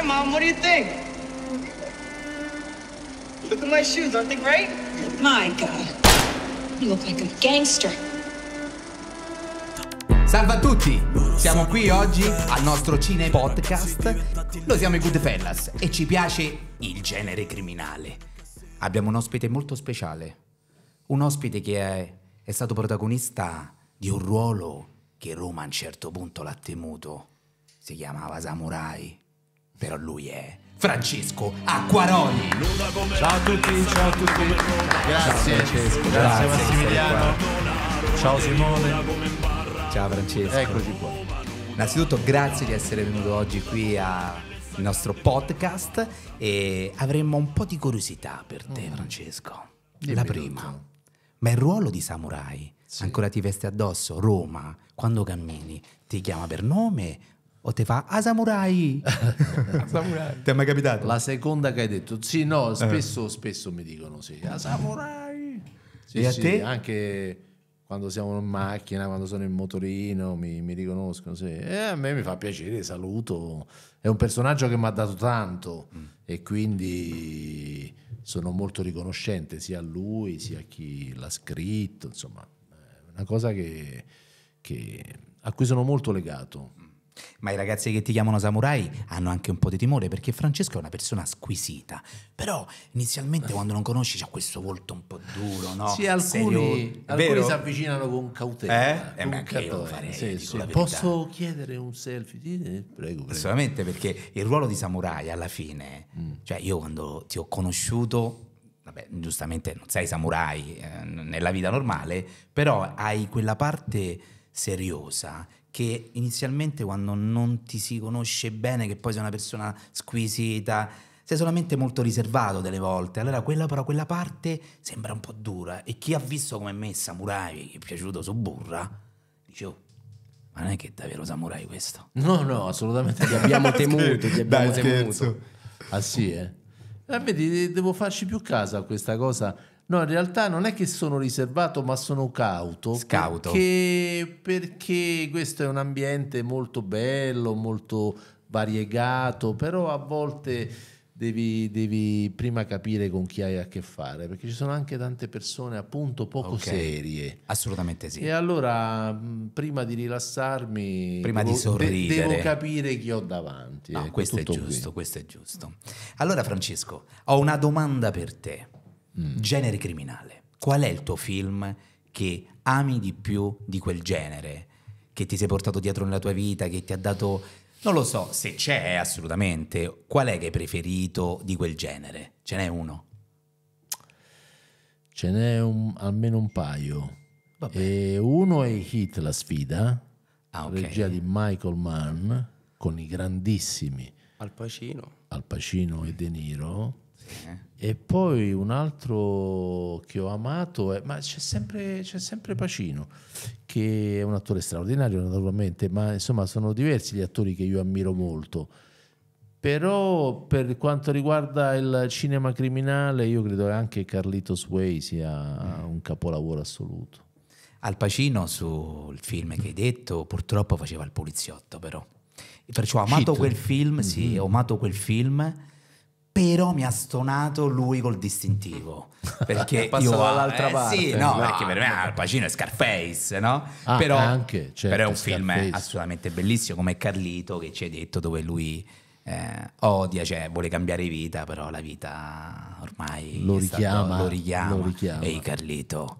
Hi, Mom. What do you think? Look at my shoes. Aren't they great? My God. You look like a gangster. Salve a tutti! Siamo qui oggi al nostro Cine Podcast. Noi siamo i Goodfellas e ci piace il genere criminale. Abbiamo un ospite molto speciale. Un ospite che è, è stato protagonista di un ruolo che Roma a un certo punto l'ha temuto. Si chiamava Samurai però lui è... Francesco Acquaroli. Ciao a tutti, ciao a tutti. Grazie, Francesco, grazie, grazie Massimiliano. Ciao Simone. Ciao Francesco. Eccoci qua. Innanzitutto grazie di essere venuto oggi qui al nostro podcast e avremmo un po' di curiosità per te mm. Francesco. La prima, ma il ruolo di samurai sì. ancora ti veste addosso? Roma, quando cammini, ti chiama per nome o ti fa a ah, samurai. Ti è mai capitato? La seconda che hai detto, sì, no, eh. spesso, eh. spesso mi dicono sì, a ah, samurai. Sì, e a sì, te? Anche quando siamo in macchina, quando sono in motorino, mi, mi riconoscono. Sì. E a me mi fa piacere, saluto. È un personaggio che mi ha dato tanto mm. e quindi sono molto riconoscente sia a lui sia a chi l'ha scritto. Insomma, è una cosa che, che, a cui sono molto legato. Mm. Ma i ragazzi che ti chiamano samurai hanno anche un po' di timore perché Francesco è una persona squisita. Però inizialmente quando non conosci c'ha questo volto un po' duro, no? Sì, alcuni, alcuni si avvicinano con cautela. Eh? Con eh, cautela. Sì, sì. Posso chiedere un selfie? Prego, prego. Solamente perché il ruolo di samurai alla fine, mm. cioè io quando ti ho conosciuto vabbè, giustamente non sei samurai eh, nella vita normale, però hai quella parte seriosa che inizialmente quando non ti si conosce bene, che poi sei una persona squisita, sei solamente molto riservato delle volte. Allora quella però quella parte sembra un po' dura e chi ha visto come me Samurai, che è piaciuto su Burra, dice oh, ma non è che è davvero Samurai questo. No, no, assolutamente ti abbiamo temuto, ti abbiamo Dai, temuto. Scherzo. Ah sì, eh. Eh, vedi, devo farci più caso a questa cosa. No, in realtà non è che sono riservato, ma sono cauto. Scauto. Perché, perché questo è un ambiente molto bello, molto variegato, però a volte devi, devi prima capire con chi hai a che fare, perché ci sono anche tante persone appunto poco okay. serie. Assolutamente sì. E allora prima di rilassarmi, prima devo, di sorridere, de- devo capire chi ho davanti. No, ecco, questo è giusto, qui. questo è giusto. Allora Francesco, ho una domanda per te. Mm. genere criminale. Qual è il tuo film che ami di più di quel genere, che ti sei portato dietro nella tua vita, che ti ha dato... Non lo so, se c'è assolutamente, qual è che hai preferito di quel genere? Ce n'è uno? Ce n'è un, almeno un paio. uno è Hit la sfida, ah, okay. regia di Michael Mann, con i grandissimi Al Pacino, Al Pacino e De Niro eh. E poi un altro che ho amato, è, ma c'è sempre, c'è sempre, Pacino, che è un attore straordinario naturalmente, ma insomma sono diversi gli attori che io ammiro molto. Però per quanto riguarda il cinema criminale, io credo che anche Carlitos Way sia mm. un capolavoro assoluto. Al Pacino sul film che hai detto, purtroppo faceva il poliziotto però. Perciò ho amato Cito. quel film, sì, mm-hmm. ho amato quel film però mi ha stonato lui col distintivo. Perché io dall'altra eh, parte. Sì, no, no, perché per me Al Pacino è Scarface, no? Ah, però, anche, certo, però è un Scarface. film assolutamente bellissimo come Carlito che ci hai detto dove lui eh, odia, cioè vuole cambiare vita, però la vita ormai lo, richiama, stato, lo richiama, lo richiama. Ehi Carlito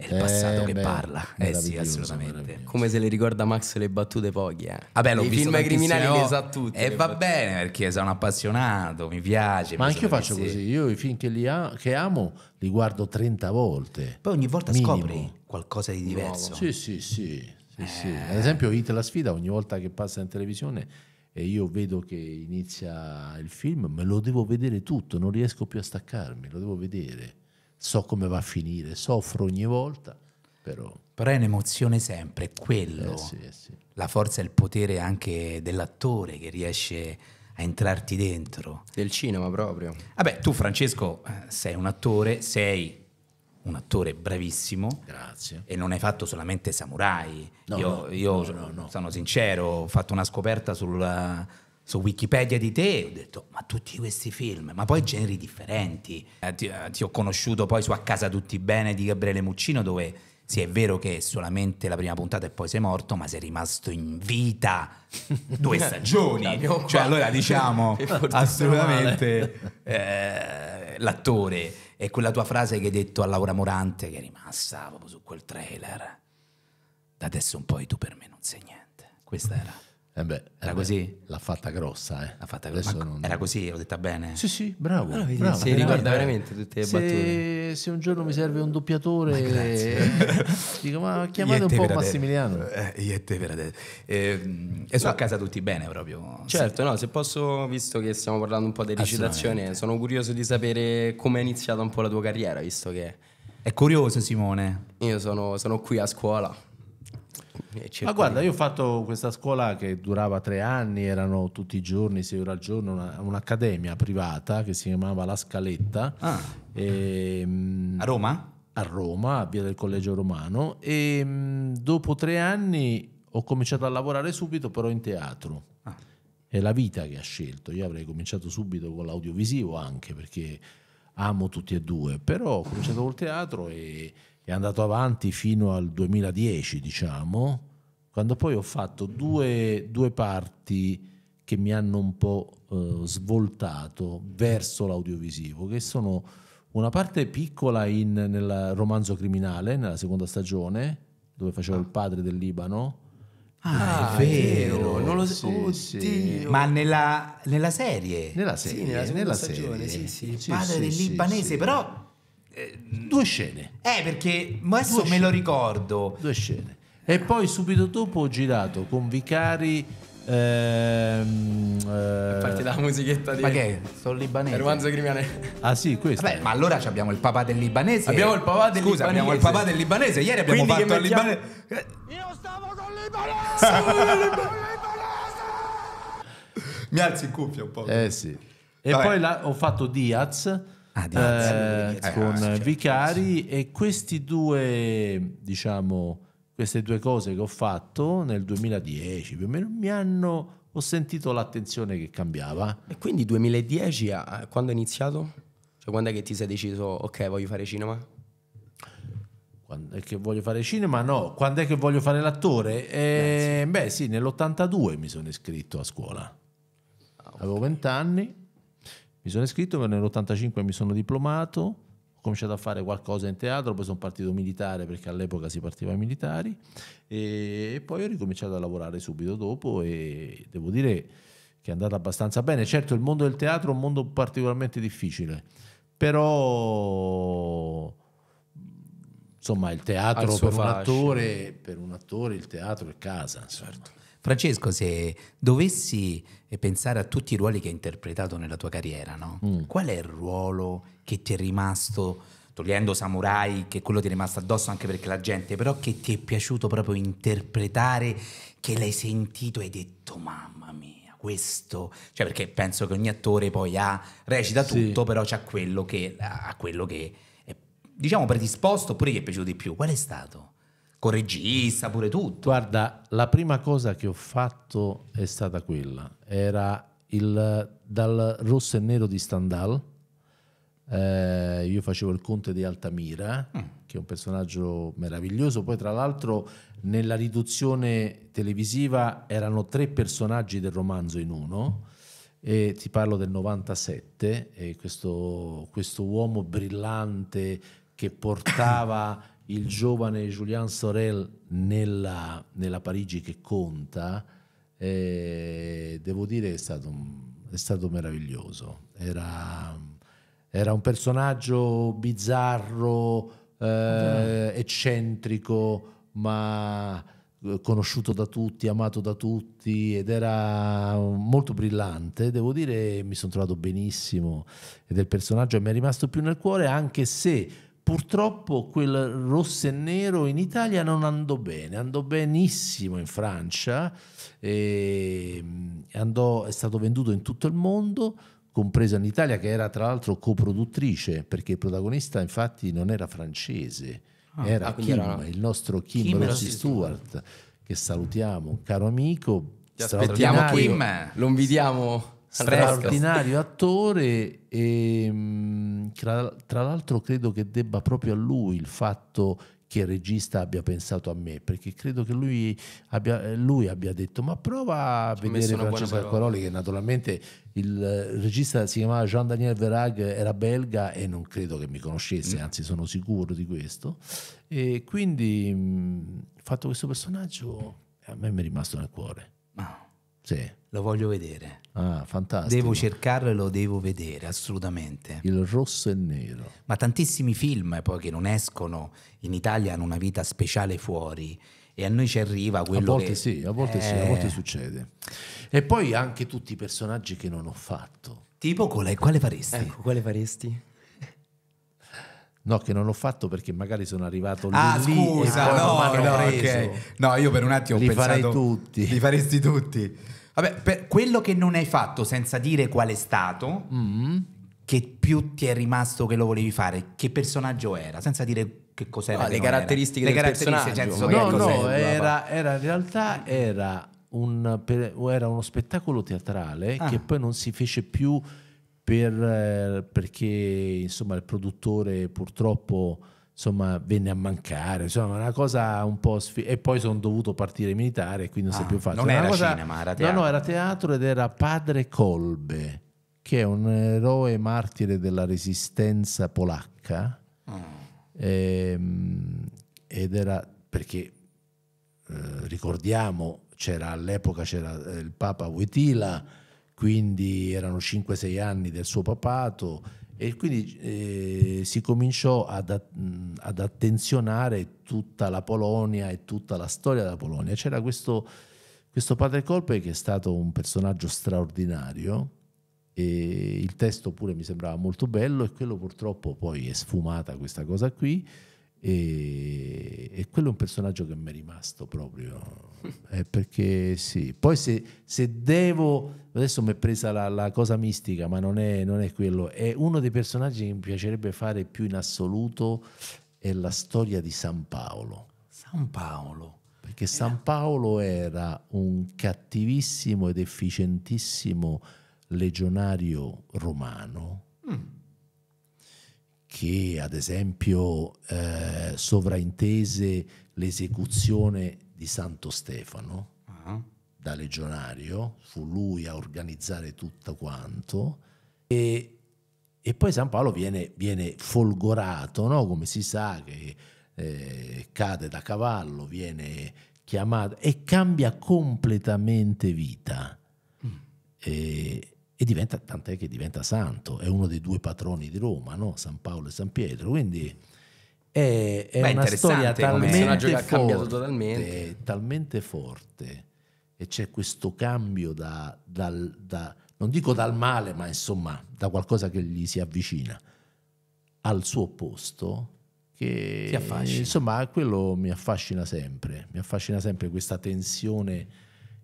è il passato eh, che beh, parla. Eh sì, assolutamente. Come se le ricorda Max le battute pochi, eh. Vabbè, ah, l'ho I visto film criminali ho... li sa tutti. E eh, va battute. bene perché sono appassionato, mi piace. Ma mi anche io faccio così, io i film che, li ha, che amo li guardo 30 volte. Poi ogni volta minimo. scopri qualcosa di diverso. Sì, sì, sì. sì, sì. Eh. Ad esempio Hit la sfida, ogni volta che passa in televisione e io vedo che inizia il film, me lo devo vedere tutto, non riesco più a staccarmi, lo devo vedere so come va a finire, soffro ogni volta, però... Però è un'emozione sempre, quello, eh sì, eh sì. la forza e il potere anche dell'attore che riesce a entrarti dentro. Del cinema proprio. Vabbè, tu Francesco eh, sei un attore, sei un attore bravissimo. Grazie. E non hai fatto solamente samurai. No, io, no, io no, sono sincero, ho fatto una scoperta sul su Wikipedia di te, ho detto ma tutti questi film, ma poi generi differenti. Eh, ti, eh, ti, ho conosciuto poi su A casa tutti bene di Gabriele Muccino dove sì è vero che è solamente la prima puntata e poi sei morto, ma sei rimasto in vita due stagioni. cioè allora diciamo assolutamente eh. eh, l'attore e quella tua frase che hai detto a Laura Morante che è rimasta proprio su quel trailer. Da adesso un po' tu per me non sei niente. Questa era... Eh beh, era eh beh, così? L'ha fatta grossa, eh. L'ha fatta grossa. Non... Era così, l'ho detta bene. Sì, sì, bravo. Allora, bravo. Si ricorda veramente tutte le se, battute. Se un giorno mi serve un doppiatore, ma eh, dico, ma chiamate un po' Massimiliano. Eh, e eh, sono a casa tutti bene proprio. Certo, sì. no, se posso, visto che stiamo parlando un po' di recitazione, eh, sono curioso di sapere come è iniziata un po' la tua carriera, visto che... È curioso Simone. Io sono, sono qui a scuola. Ma guarda, io ho fatto questa scuola che durava tre anni, erano tutti i giorni, sei ore al giorno, una, un'accademia privata che si chiamava La Scaletta. Ah. E, ehm, a Roma? A Roma, a Via del Collegio Romano. E ehm, dopo tre anni ho cominciato a lavorare subito però in teatro. Ah. È la vita che ha scelto. Io avrei cominciato subito con l'audiovisivo anche perché amo tutti e due, però ho cominciato col teatro e è andato avanti fino al 2010, diciamo, quando poi ho fatto due, due parti che mi hanno un po' eh, svoltato verso l'audiovisivo, che sono una parte piccola in, nel romanzo criminale, nella seconda stagione, dove facevo ah. il padre del Libano. Ah, ah è vero, vero. non lo so. Sì, sì. Ma nella, nella, serie? Nella serie, sì, nella, eh, nella stagione, serie. sì, sì. Il padre del libanese, però eh, Due scene. Eh, perché adesso me lo ricordo. Due scene. E poi subito dopo ho girato con Vicari. Ehm, eh, Parte la musichetta di. Ma che? Sono libanese. Romanzo criminale. Ah, sì, questo. Vabbè, ma allora abbiamo il papà del libanese. Abbiamo il papà del Scusa, libanese. abbiamo il papà del libanese. Ieri abbiamo Quindi fatto il libanese. Io stavo con il libanese! stavo con il libanese! Mi alzi in cuffia un po'. Eh sì. E Vabbè. poi la, ho fatto Diaz ah, eh, con certo, Vicari sì. e questi due, diciamo, queste due cose che ho fatto nel 2010 più o meno mi hanno ho sentito l'attenzione che cambiava. E quindi 2010 quando è iniziato? Cioè quando è che ti sei deciso ok, voglio fare cinema? Quando è che voglio fare cinema? No, quando è che voglio fare l'attore? Eh, beh sì, nell'82 mi sono iscritto a scuola. Ah, okay. Avevo 20 anni mi sono iscritto, nell'85 mi sono diplomato, ho cominciato a fare qualcosa in teatro, poi sono partito militare perché all'epoca si partiva ai militari e poi ho ricominciato a lavorare subito dopo e devo dire che è andata abbastanza bene. Certo il mondo del teatro è un mondo particolarmente difficile, però insomma il teatro per un, attore, per un attore il teatro è casa. Certo. Francesco, se dovessi eh, pensare a tutti i ruoli che hai interpretato nella tua carriera, no? mm. qual è il ruolo che ti è rimasto, togliendo Samurai, che quello ti è rimasto addosso anche perché la gente, però che ti è piaciuto proprio interpretare, che l'hai sentito e hai detto mamma mia questo, cioè perché penso che ogni attore poi ha, recita eh, tutto, sì. però c'ha quello che, ha quello che è diciamo predisposto oppure gli è piaciuto di più. Qual è stato? con regista, pure tutto. Guarda, la prima cosa che ho fatto è stata quella. Era il, dal rosso e nero di Stendhal. Eh, io facevo il conte di Altamira, mm. che è un personaggio meraviglioso. Poi, tra l'altro, nella riduzione televisiva erano tre personaggi del romanzo in uno. E ti parlo del 97, e questo, questo uomo brillante che portava il giovane Julien Sorel nella, nella Parigi che conta, eh, devo dire è stato, è stato meraviglioso. Era, era, un personaggio bizzarro, eh, eccentrico, ma eh, conosciuto da tutti, amato da tutti ed era molto brillante, devo dire mi sono trovato benissimo del personaggio e mi è rimasto più nel cuore anche se purtroppo quel rosso e nero in Italia non andò bene, andò benissimo in Francia, ehm, andò, è stato venduto in tutto il mondo, compresa in Italia che era tra l'altro coproduttrice perché il protagonista infatti non era francese, ah, era, ah, Kim, era il nostro Kim, Kim Rossi Stewart, che salutiamo, caro amico. Ti aspettiamo Kim, lo invidiamo straordinario attore e mm, tra, tra l'altro credo che debba proprio a lui il fatto che il regista abbia pensato a me, perché credo che lui abbia, lui abbia detto ma prova a Ci vedere Francesco Acquaroli, che naturalmente eh, il regista si chiamava Jean-Daniel Verag, era belga e non credo che mi conoscesse, mm. anzi sono sicuro di questo. E quindi mh, mm, fatto questo personaggio a me mi è rimasto nel cuore. Ah. Sì. Lo voglio vedere. Ah, fantastico. Devo cercarlo e lo devo vedere, assolutamente. Il rosso e nero. Ma tantissimi film eh, poi che non escono in Italia hanno una vita speciale fuori e a noi ci arriva quello a volte che... sì, a volte eh... sì, a volte eh. succede. E poi anche tutti i personaggi che non ho fatto. Tipo quale, quale faresti? Ecco, quale faresti? No, che non l'ho fatto perché magari sono arrivato lì. Ah, lì scusa, no, no, okay. no, io per un attimo li ho pensato... Li farei tutti. Li faresti tutti. Vabbè, per quello che non hai fatto senza dire qual è stato, mm. che più ti è rimasto che lo volevi fare, che personaggio era, senza dire che cos'era. No, le caratteristiche era. del le caratteristiche, personaggio. Cioè, no, no, era, era, in realtà era, un, per, era uno spettacolo teatrale ah. che poi non si fece più per, eh, perché insomma il produttore purtroppo insomma venne a mancare insomma una cosa un po' sfida. e poi sono dovuto partire militare e quindi non ah, si è ah, più fatto non era, era cosa... cinema era teatro no no era teatro ed era Padre Kolbe che è un eroe martire della resistenza polacca mm. ehm, ed era perché eh, ricordiamo c'era all'epoca c'era eh, il Papa Wojtyla quindi erano 5-6 anni del suo papato e quindi eh, si cominciò ad, ad, attenzionare tutta la Polonia e tutta la storia della Polonia. C'era questo, questo padre Colpe che è stato un personaggio straordinario e il testo pure mi sembrava molto bello e quello purtroppo poi è sfumata questa cosa qui e, e, quello è un personaggio che mi è rimasto proprio eh, perché sì poi se, se devo adesso mi è presa la, la cosa mistica ma non è, non è, quello è uno dei personaggi che mi piacerebbe fare più in assoluto è la storia di San Paolo San Paolo perché era. Eh. San Paolo era un cattivissimo ed efficientissimo legionario romano mm che ad esempio eh, sovraintese l'esecuzione di Santo Stefano uh-huh. da legionario, fu lui a organizzare tutto quanto e, e poi San Paolo viene, viene folgorato, no? come si sa che eh, cade da cavallo, viene chiamato e cambia completamente vita. Mm. E, e diventa, tant'è che diventa santo, è uno dei due patroni di Roma, no? San Paolo e San Pietro, quindi è, è Beh, una storia talmente forte, cambiato totalmente. talmente forte e c'è questo cambio da, dal, da, non dico dal male, ma insomma da qualcosa che gli si avvicina al suo opposto che Ti affascina. insomma quello mi affascina sempre, mi affascina sempre questa tensione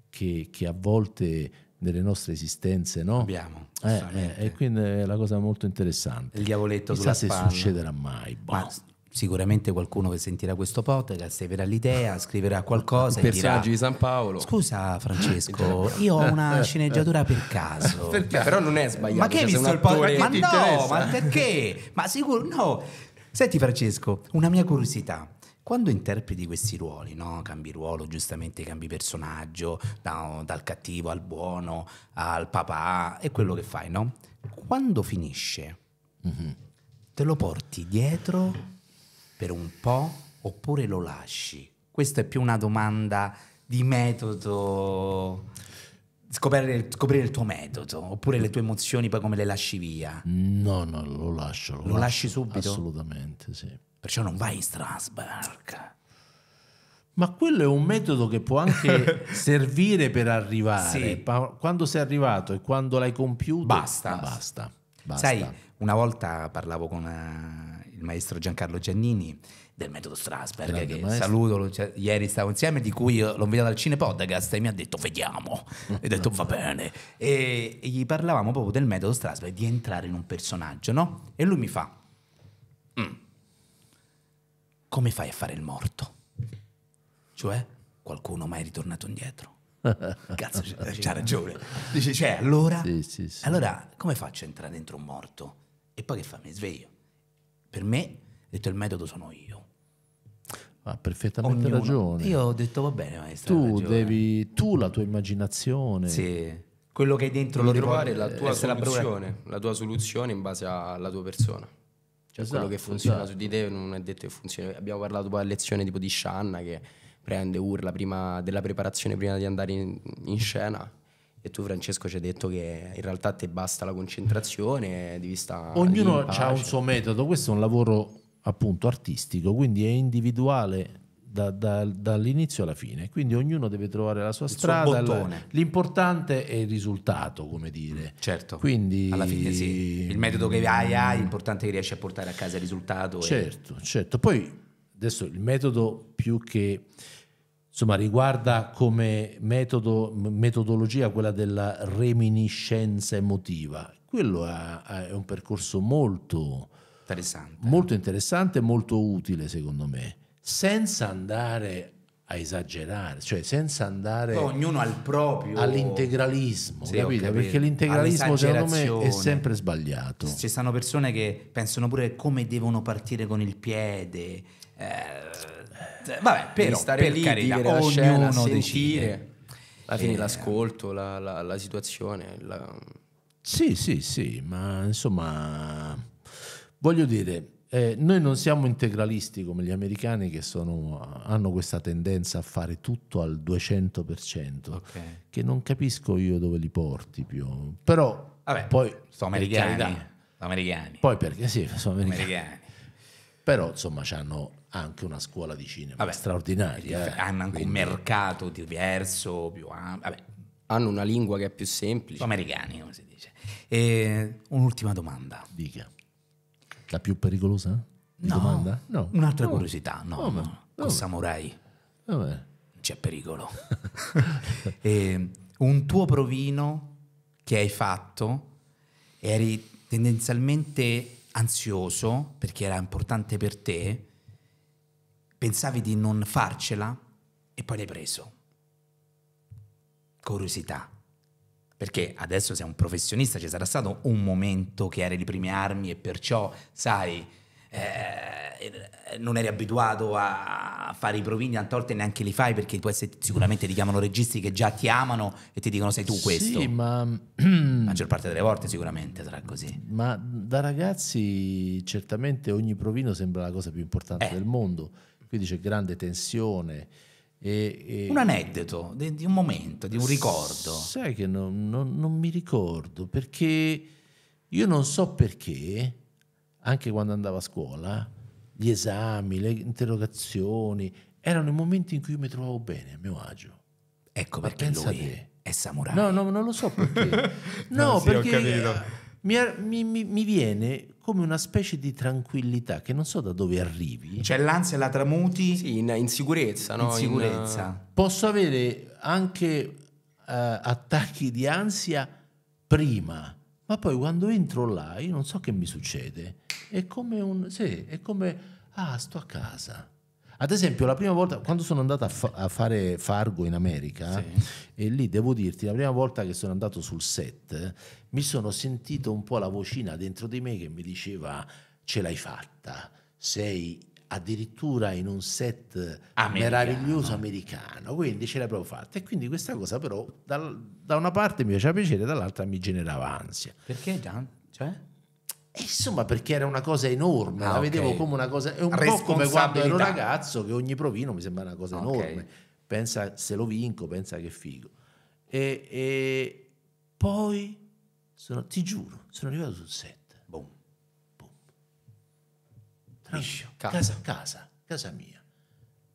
che, che a volte delle nostre esistenze, no? Abbiamo. Eh, eh, e quindi è la cosa molto interessante. Il diavoletto Chissà sulla spalla. se succederà mai. Boh. Ma sicuramente qualcuno che sentirà questo podcast avrà l'idea, scriverà qualcosa. I personaggi di San Paolo. Scusa Francesco, io ho una sceneggiatura per caso. perché? Però non è sbagliato. Ma che hai cioè, visto il podcast? Ma no, interessa. ma perché? Ma sicuro no. Senti Francesco, una mia curiosità. Quando interpreti questi ruoli, no? cambi ruolo, giustamente cambi personaggio, da, dal cattivo al buono, al papà, è quello che fai, no? Quando finisce, mm-hmm. te lo porti dietro per un po' oppure lo lasci? Questa è più una domanda di metodo. Scoprire, scoprire, il tuo metodo oppure le tue emozioni poi come le lasci via? No, no, lo lascio. Lo, lo lasci subito? Assolutamente, sì perciò non vai in Strasburg. Ma quello è un metodo che può anche servire per arrivare. Sì. Quando sei arrivato e quando l'hai compiuto, basta. Ah, basta. basta. Sai, una volta parlavo con una, eh, il maestro Giancarlo Giannini del metodo Strasberg, Grande che maestro. saluto, cioè, ieri stavo insieme, di cui l'ho invitato al Cinepodcast e mi ha detto vediamo, e ho detto va bene, e, e, gli parlavamo proprio del metodo Strasberg, di entrare in un personaggio, no? E lui mi fa... Mm come fai a fare il morto? Cioè, qualcuno mai ritornato indietro? Cazzo, c'ha ragione. Dice, cioè, allora, sì, sì, sì. allora come faccio a entrare dentro un morto? E poi che fa? Mi sveglio. Per me, detto il metodo sono io. Ha perfettamente Ognuno. ragione. Io ho detto va bene, maestro. Tu devi, tu la tua immaginazione. Sì. Quello che hai dentro devi lo trovare la tua la tua soluzione in base alla tua persona. Cioè esatto, quello che esatto, funziona esatto. su di te non è detto che funzioni. Abbiamo parlato poi a lezione tipo di Shanna che prende, urla prima della preparazione prima di andare in, in scena. E tu, Francesco, ci hai detto che in realtà te basta la concentrazione, devi stare. Ognuno ha un suo metodo, questo è un lavoro appunto artistico, quindi è individuale da, da, dall'inizio alla fine. Quindi ognuno deve trovare la sua il strada. l'importante è il risultato, come dire. Mm, certo. Quindi, alla fine sì. Il metodo che hai, hai l'importante è che riesci a portare a casa il risultato. Certo, e... certo. Poi adesso il metodo più che insomma, riguarda come metodo, metodologia quella della reminiscenza emotiva. Quello è, è un percorso molto interessante, molto, interessante, molto utile secondo me senza andare a esagerare, cioè senza andare Poi ognuno al proprio all'integralismo, sì, capito? Perché l'integralismo secondo me è sempre sbagliato. Ci sono persone che pensano pure come devono partire con il piede. Eh, eh vabbè, però stare per lì, carità, ognuno scena, decide. Alla fine eh, l'ascolto, la, la, la situazione. La... Sì, sì, sì, ma insomma, voglio dire, eh, noi non siamo integralisti come gli americani che sono, hanno questa tendenza a fare tutto al 200%, okay. che non capisco io dove li porti più. Però Vabbè, poi... Sono americani, carità, americani. Poi perché sì, sono americani. americani. Però insomma hanno anche una scuola di cinema Vabbè, straordinaria. Eh? Hanno anche Quindi... un mercato diverso, più Vabbè. Hanno una lingua che è più semplice. Sono americani, come si dice. E un'ultima domanda. Dica la più pericolosa? No. Domanda? No. Un'altra no. curiosità, no. Oh, no. Con samurai. Vabbè. C'è pericolo. e, ehm, un tuo provino che hai fatto, eri tendenzialmente ansioso perché era importante per te, pensavi di non farcela e poi l'hai preso. Curiosità. Perché adesso sei un professionista, ci sarà stato un momento che eri le prime armi e perciò, sai, eh, non eri abituato a fare i provini, a torte neanche li fai perché poi sicuramente ti chiamano registi che già ti amano e ti dicono sei tu questo. Sì, ma... La maggior parte delle volte sicuramente sarà così. Ma da ragazzi certamente ogni provino sembra la cosa più importante eh. del mondo, quindi c'è grande tensione e, e un aneddoto di, di, un momento, di un ricordo. Sai che non, non, non, mi ricordo perché io non so perché, anche quando andavo a scuola, gli esami, le interrogazioni erano i momenti in cui io mi trovavo bene a mio agio. Ecco Ma perché pensa lui te. è samurai. No, no, non lo so perché. no, no sì, perché mi, mi, mi, viene come una specie di tranquillità che non so da dove arrivi. Cioè l'ansia, la tramuti. Sì, in, in sicurezza, no? In sicurezza. In, uh... Posso avere anche uh, attacchi di ansia prima, ma poi quando entro là io non so che mi succede. È come un... Sì, è come... Ah, sto a casa ad esempio, la prima volta, quando sono andato a, fa a fare Fargo in America, sì. e lì devo dirti, la prima volta che sono andato sul set, mi sono sentito un po' la vocina dentro di me che mi diceva ce l'hai fatta, sei addirittura in un set americano. meraviglioso americano, quindi ce l'hai proprio fatta. E quindi questa cosa però da, da una parte mi faceva piacere, dall'altra mi generava ansia. Perché Gian? Cioè? E insomma, perché era una cosa enorme, ah, la okay. vedevo come una cosa. È un po' come quando ero ragazzo, che ogni provino mi sembra una cosa enorme. Okay. Pensa se lo vinco, pensa che figo. E, e poi sono, ti giuro, sono arrivato sul set. Boom, boom. Liscio, casa, casa, casa mia.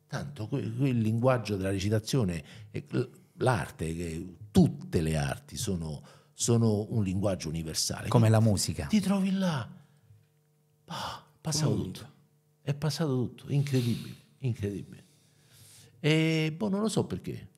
Tanto il linguaggio della recitazione, l'arte, tutte le arti sono sono un linguaggio universale. Come la musica. Ti trovi là, ah, passato tutto. È passato tutto, incredibile, incredibile. E boh, non lo so perché.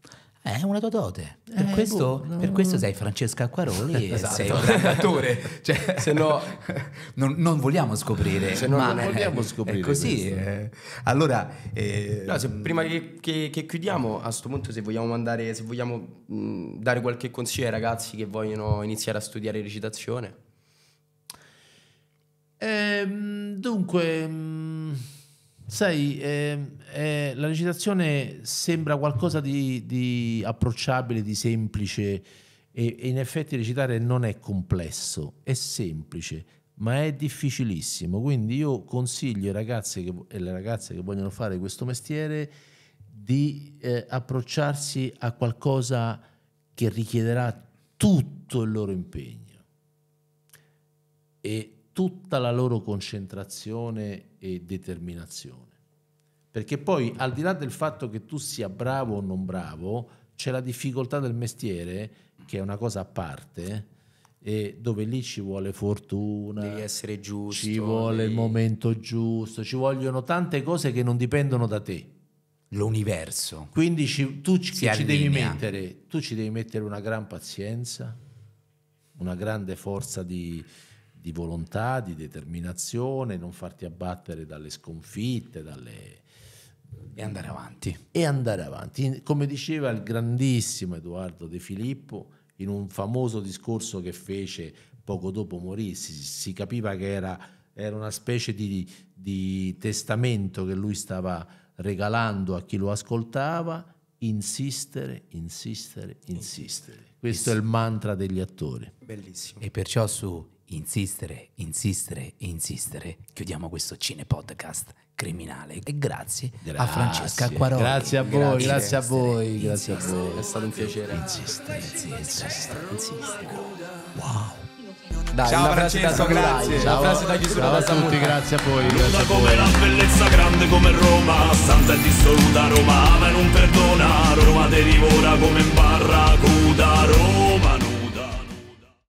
È una tua dote. Per, eh, questo, boh, per no. questo, sei Francesca Acquaroli esatto. sei un grande attore. Cioè, se no, non, non, vogliamo scoprire. Se no, non vogliamo eh, scoprire. È così. Eh. Allora, eh, no, se, prima che, che, che, chiudiamo, a questo punto, se vogliamo, mandare, se vogliamo mh, mm, dare qualche consiglio ai ragazzi che vogliono iniziare a studiare recitazione. Ehm, dunque. Mh mm, Sai, eh, eh, la recitazione sembra qualcosa di, di approcciabile, di semplice e, e in effetti recitare non è complesso, è semplice, ma è difficilissimo. Quindi io consiglio ai ragazzi che, e alle ragazze che vogliono fare questo mestiere di eh, approcciarsi a qualcosa che richiederà tutto il loro impegno e tutta la loro concentrazione e determinazione. Perché poi al di là del fatto che tu sia bravo o non bravo, c'è la difficoltà del mestiere, che è una cosa a parte, e dove lì ci vuole fortuna, devi essere giusto, ci vuole devi... il momento giusto, ci vogliono tante cose che non dipendono da te. L'universo. Quindi ci, tu ci, ci devi mettere, tu ci devi mettere una gran pazienza, una grande forza di, di volontà, di determinazione, non farti abbattere dalle sconfitte, dalle... E andare avanti. E andare avanti. Come diceva il grandissimo Edoardo De Filippo, in un famoso discorso che fece poco dopo morirsi, si capiva che era, era una specie di, di testamento che lui stava regalando a chi lo ascoltava, insistere, insistere, insistere. Questo è il mantra degli attori. Bellissimo. E perciò su insistere, insistere insistere, chiudiamo questo cine podcast criminale. E grazie, grazie. a Francesca Acquaroli. Grazie a voi, grazie, grazie a voi, grazie a voi. È stato un piacere. Insistere, insistere, insistere. insistere. Wow. Dai, Ciao Francesco, grazie. Ciao. La da chiusura Ciao a tutti, saluta. grazie a voi. Grazie come voi. la bellezza grande come Roma, santa e dissoluta Roma, ma non perdona, Roma derivora come in barracuda, Roma.